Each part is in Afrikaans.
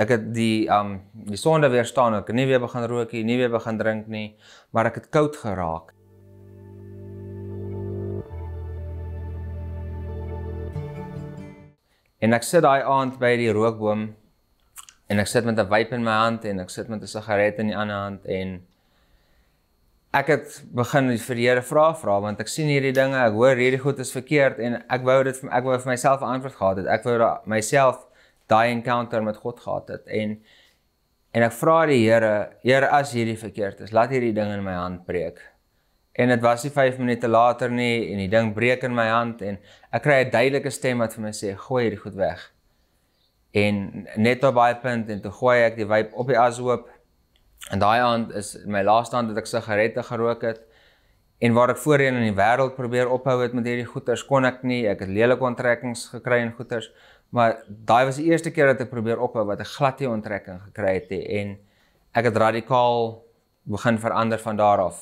ek het die um die sonde weer staan ek het nie weer begin rook nie, nie weer begin drink nie, maar ek het koud geraak. En ek sit daai aand by die rookboom en ek sit met 'n wyp in my hand en ek sit met 'n sigaret in die ander hand en ek het begin vir die Here vra vra want ek sien hierdie dinge, ek hoor hierdie goed is verkeerd en ek wou dit vir ek wou vir myself 'n antwoord gehad het. Ek wou myself daai encounter met God gehad het en en ek vra die Here, Here as hierdie verkeerd is, laat hierdie ding in my hand breek. En dit was nie 5 minute later nie en die ding breek in my hand en ek kry 'n duidelike stem wat vir my sê, gooi hierdie goed weg. En net op daai punt en toe gooi ek die wyp op die ashoop. En daai aand is my laaste aand dat ek sigarette gerook het en waar ek voorheen in die wêreld probeer ophou het met hierdie goeters kon ek nie ek het lelike aantrekkings gekry in goeters Maar daai was die eerste keer dat ek probeer ophou wat 'n gladde onttrekking gekry het en ek het radikaal begin verander van daar af.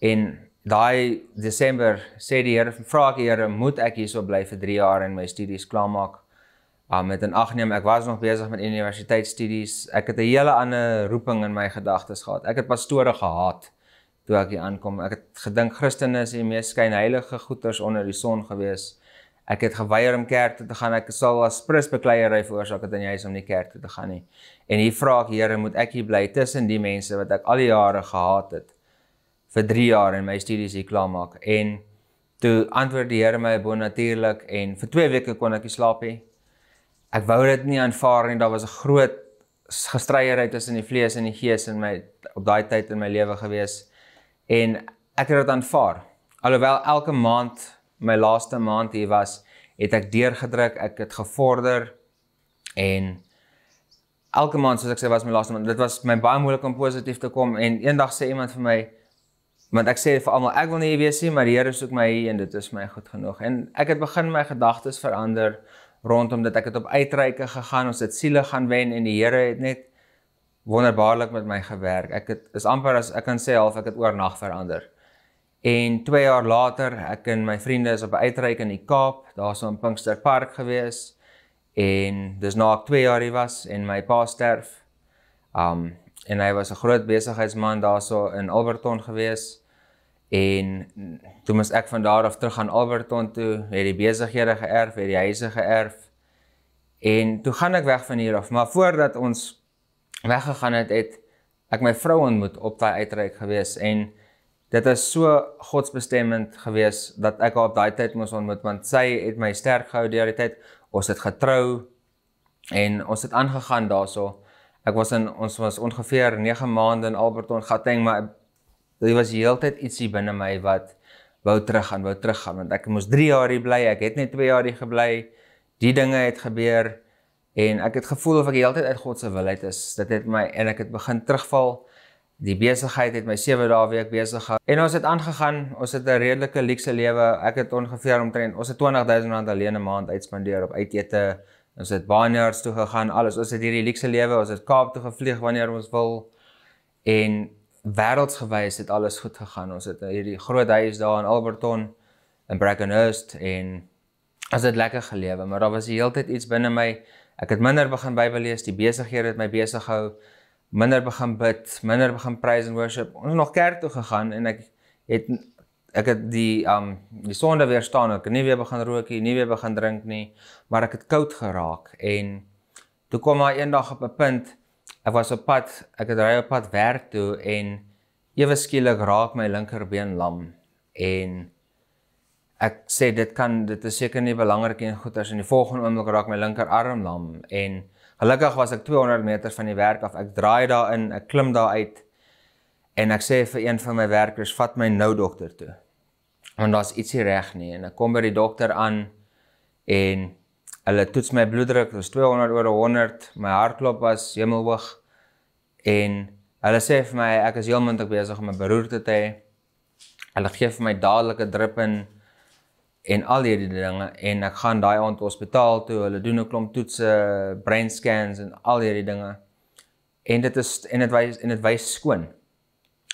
En daai Desember sê die Here, vra ek die Here, moet ek hierso bly vir 3 jaar en my studies klaarmaak? Maar ah, um, met en ag nee, ek was nog besig met universiteitsstudies. Ek het 'n hele ander roeping in my gedagtes gehad. Ek het pastore gehaat toe ek hier aankom. Ek het gedink Christene is die mees skynheilige goeters onder die son gewees. Ek het geweier om kerk toe te gaan. Ek sal as prins bekleierery veroorsaak het in die huis om nie kerk toe te gaan nie. En hier vra ek Here, moet ek hier bly tussen die mense wat ek al die jare gehaat het vir 3 jaar en my studies hier klaarmaak? En toe antwoord die Here my bonatuurlik en vir 2 weke kon ek nie slaap nie. Ek wou dit nie aanvaar nie. Daar was 'n groot gestryierheid tussen die vlees en die gees in my op daai tyd in my lewe gewees. En ek het dit aanvaar. Alhoewel elke maand my laaste maand hier was, het ek deurgedruk, ek het gevorder en elke maand soos ek sê was my laaste maand. Dit was my baie moeilik om positief te kom en eendag sê iemand vir my want ek sê vir almal ek wil nie hier wees nie, maar die Here soek my hier en dit is my goed genoeg. En ek het begin my gedagtes verander rondom dit. Ek het op uitreike gegaan, ons het siele gaan wen en die Here het net wonderbaarlik met my gewerk. Ek het is amper as ek kan sê half ek het oornag verander. En 2 jaar later, ek en my vriende is op 'n uitreik in die Kaap, daar's so 'n Pinksterpark gewees. En dis na ek 2 jaar hier was en my pa sterf. Um en hy was 'n groot besigheidsman daarso in Alberton gewees. En toe mos ek van daar af terug aan Alberton toe, het die besighede geerf, het die huise geerf. En toe gaan ek weg van hier af, maar voordat ons weggegaan het, het ek my vrou ontmoet op daai uitreik gewees en Dit is so godsbestemmend geweest dat ek haar op daai tyd moes ontmoet want sy het my sterk gehou deur die tyd. Ons het getrou en ons het aangegaan daaroor. So. Ek was in ons was ongeveer 9 maande in Alberton Gauteng maar dit was heeltyd ietsie binne my wat wou terug gaan, wou terug gaan want ek moes 3 jaar hier bly. Ek het net 2 jaar hier gebly. Die dinge het gebeur en ek het gevoel of ek heeltyd uit God se wil uit is. Dit het my en ek het begin terugval die besigheid het my 7 dae week besig gehou. En ons het aangegaan. Ons het 'n redelike luukse lewe. Ek het ongeveer omtrent ons het R20000 alleen 'n maand uitspandeer op uitete. Ons het Baanjaars toe gegaan, alles. Ons het hierdie luukse lewe. Ons het Kaap toe gevlieg wanneer ons wil. En wêreldsgewys het alles goed gegaan. Ons het hierdie groot huis daar in Alberton in Brackenhurst en as dit lekker gelewe, maar daar was die hele tyd iets binne my. Ek het minder begin Bybel lees, die besighede het my besig gehou minder begin bid, minder begin praise and worship. Ons het nog kerk toe gegaan en ek het ek het die um die sonde weer staan. Ek het nie weer begin rook nie, nie weer begin drink nie, maar ek het koud geraak en toe kom daar eendag op 'n punt ek was op pad, ek het ry op pad werk toe en ewe skielik raak my linkerbeen lam en ek sê dit kan dit is seker nie belangrik en goeie as in die volgende oomblik raak my linkerarm lam en Gelukkig was ek 200 meter van die werk af. Ek draai daarin, ek klim daar uit en ek sê vir een van my werkers, "Vat my nou dokter toe." Want daar's ietsie reg nie en ek kom by die dokter aan en hulle toets my bloeddruk, dit was 200 oor 100, my hartklop was hemelhoog en hulle sê vir my ek is heelmoontlik besig om 'n beroerte te hê. Hulle gee vir my dadelik 'n drip in en al hierdie dinge en ek gaan daai aand hospitaal toe. Hulle doen 'n klomp toetse, brain scans en al hierdie dinge. En dit is en dit wys en dit wys skoon.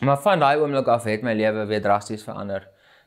Maar van daai oomblik af het my lewe weer drasties verander.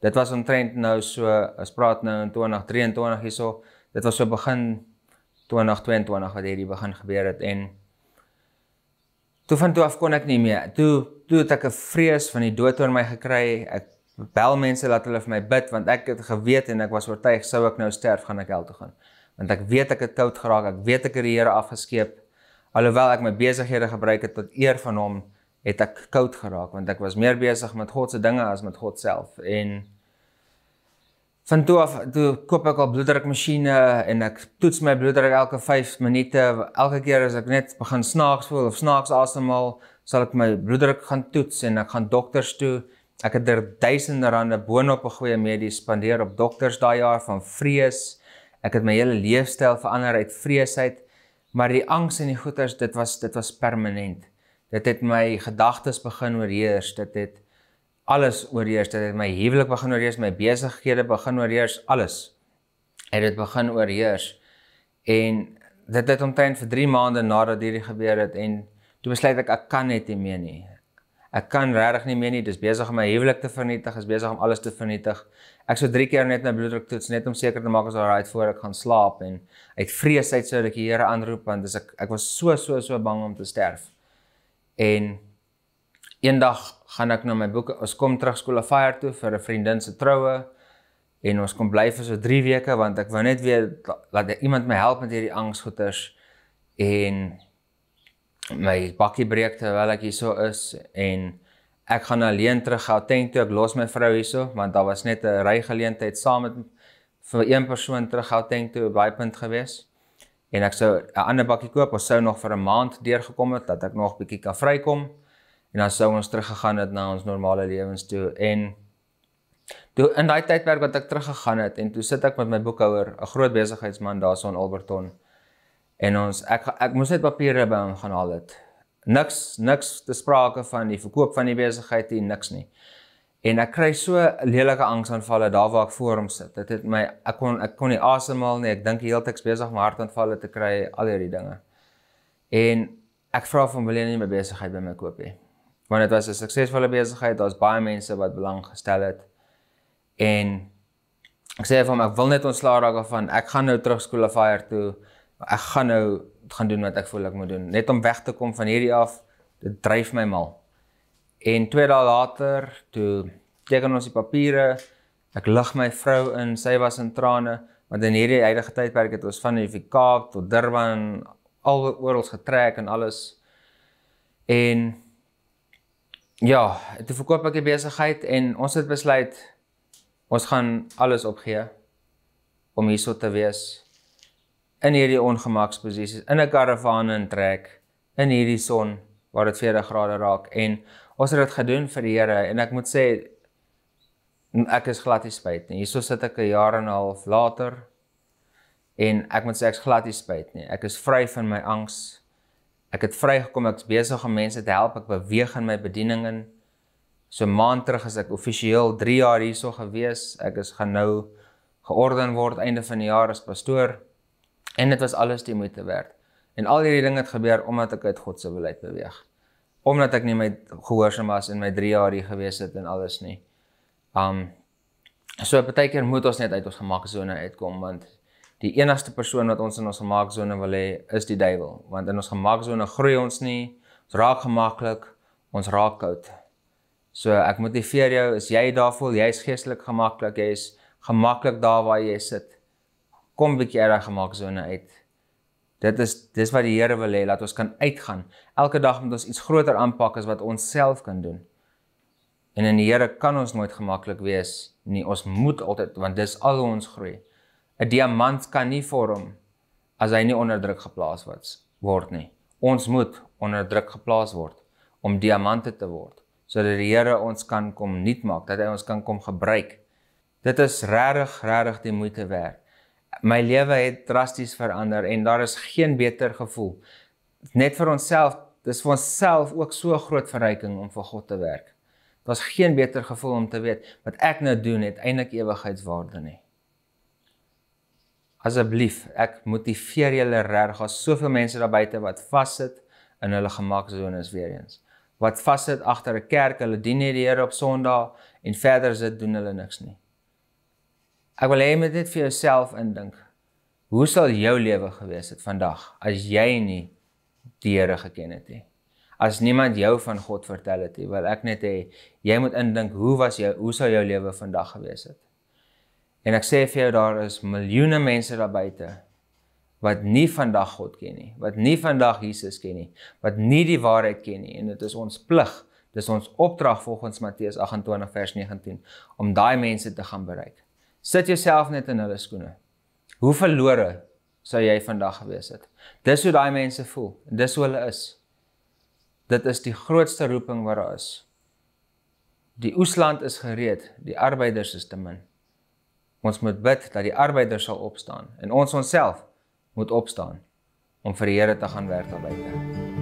Dit was omtrent nou so, as praat nou in 2023 hierso. Dit was so begin 2022 wat hierdie begin gebeur het en toe van toe af kon ek nie meer. Toe toe het ek 'n vrees van die dood oor my gekry. Ek bel mense laat hulle vir my bid want ek het geweet en ek was oortuig sou ek nou sterf gaan ek hel toe gaan want ek weet ek het koud geraak ek weet ek het die Here afgeskeep alhoewel ek my besighede gebruik het tot eer van hom het ek koud geraak want ek was meer besig met God se dinge as met God self en van toe af toe koop ek al bloeddrukmasjiene en ek toets my bloeddruk elke 5 minute elke keer as ek net begin snaaks voel of snaaks asemhaal sal ek my bloeddruk gaan toets en ek gaan dokters toe Ek het er duisende rande boonop 'n goeie medies spandeer op dokters daai jaar van vrees. Ek het my hele leefstyl verander uit vreesheid, maar die angs en die goeters, dit was dit was permanent. Dit het my gedagtes begin oorheers, dit het alles oorheers, dit het my huwelik begin oorheers, my besighede begin oorheers, alles. Het dit begin oorheers. En dit het omtrent vir 3 maande nadat hierdie gebeur het en toe besluit ek ek kan net nie meer nie. Ek kan regtig nie meer nie. Dis besig om my huwelik te vernietig, is besig om alles te vernietig. Ek sou 3 keer net my bloeddruk toets net om seker te maak as alright voor ek gaan slaap en uit vrees uit sou ek die Here aanroep want dis ek ek was so so so bang om te sterf. En eendag gaan ek na my boeke, ons kom terug skool af fire toe vir 'n vriendin se troue en ons kom bly vir so 3 weke want ek wou net weer laat iemand my help met hierdie angsgoeters en my bakkie breek terwyl ek hierso is en ek gaan alleen terug gaan tent toe. Ek los my vrou hierso want daar was net 'n ry geleentheid saam met vir een persoon terug gaan tent toe by punt gewees. En ek sou 'n ander bakkie koop of sou nog vir 'n maand deurgekom het dat ek nog bietjie kan vrykom. En dan sou ons teruggegaan het na ons normale lewens toe en toe in daai tydperk wat ek teruggegaan het en toe sit ek met my boekhouer, 'n groot besigheidsman daarson Alberton. En ons ek ek moes net papiere by hom gaan haal dit. Niks niks te sprake van die verkoop van die besigheid en niks nie. En ek kry so lelike angsaanvalle daar waar ek voor hom sit. Dit het my ek kon ek kon nie asemhaal nie. Ek dink heeltyd ek besig om hartaanvalle te kry, al hierdie dinge. En ek vra van wil jy nie my besigheid by my koop nie. Want dit was 'n suksesvolle besigheid. Daar's baie mense wat belang gestel het. En ek sê vir hom ek wil net ontslaa raak daarvan. Ek gaan nou terug skoolafire toe ek gaan nou gaan doen wat ek voel ek moet doen net om weg te kom van hierdie af dit dryf my mal en twee dae later toe teken ons die papiere ek lig my vrou in sy was in trane want in hierdie huidige tydperk het ons van die Kaap tot Durban al oral getrek en alles en ja ek het verkoop ek besigheid en ons het besluit ons gaan alles opgee om hierso te wees in hierdie ongemaksposisies in 'n karavaan intrek in hierdie son waar dit 40 grade raak en ons het dit gedoen vir die Here en ek moet sê ek is glad nie spyt nie. Hierso sit ek 'n jaar en 'n half later en ek moet sê ek's glad nie spyt nie. Ek is vry van my angs. Ek het vrygekom ek's besig om mense te help. Ek beweeg in my bediening in. So maand terug as ek amptelik 3 jaar hierso gewees, ek is gaan nou georden word einde van die jaar as pastoor. En dit was alles die moeite werd. En al hierdie dinge het gebeur omdat ek uit God se wil uit beweeg. Omdat ek nie my gehoorsaam was in my 3 jaar hier gewees het en alles nie. Um so baie keer moet ons net uit ons gemaksone uitkom want die enigste persoon wat ons in ons gemaksone wil hê is die duiwel want in ons gemaksone groei ons nie. Ons raak gemaklik, ons raak koud. So ek motiveer jou, as jy daar voel jy's geestelik gemaklik, jy's gemaklik daar waar jy sit kom 'n bietjie erg gemaak sone uit. Dit is dis wat die Here wil hê dat ons kan uitgaan. Elke dag moet ons iets groter aanpak as wat ons self kan doen. En in die Here kan ons nooit gemaklik wees nie. Ons moet altyd want dis al hoe ons groei. 'n Diamant kan nie vorm as hy nie onder druk geplaas word, word nie. Ons moet onder druk geplaas word om diamante te word sodat die Here ons kan kom nuut maak, dat hy ons kan kom gebruik. Dit is regtig regtig die moeite werd my lewe het drasties verander en daar is geen beter gevoel. Net vir onsself, dis vir onsself ook so groot verryking om vir God te werk. Daar's geen beter gevoel om te weet wat ek nou doen het eintlik ewigheidswaarde nie. Asseblief, ek motiveer julle reg, daar's soveel mense daar buite wat vassit in hulle gemaksones weer eens. Wat vassit agter 'n kerk, hulle dien nie die Here op Sondag en verder as dit doen hulle niks nie. Ek wil hê jy moet dit vir jouself indink. Hoe sal jou lewe gewees het vandag as jy nie die Here geken het nie? As niemand jou van God vertel het nie, wil ek net hê jy moet indink hoe was jou hoe sou jou lewe vandag gewees het? En ek sê vir jou daar is miljoene mense daar buite wat nie vandag God ken nie, wat nie vandag Jesus ken nie, wat nie die waarheid ken nie en dit is ons plig, dis ons opdrag volgens Matteus 28 vers 19 om daai mense te gaan bereik. Sit jouself net in hulle skoene. Hoe verlore sou jy vandag gewees het? Dis hoe daai mense voel. Dis hoe hulle is. Dit is die grootste roeping wat daar is. Die oesland is gereed, die arbeiders is te min. Ons moet bid dat die arbeiders sal opstaan en ons onsself moet opstaan om vir die Here te gaan werk daar buite.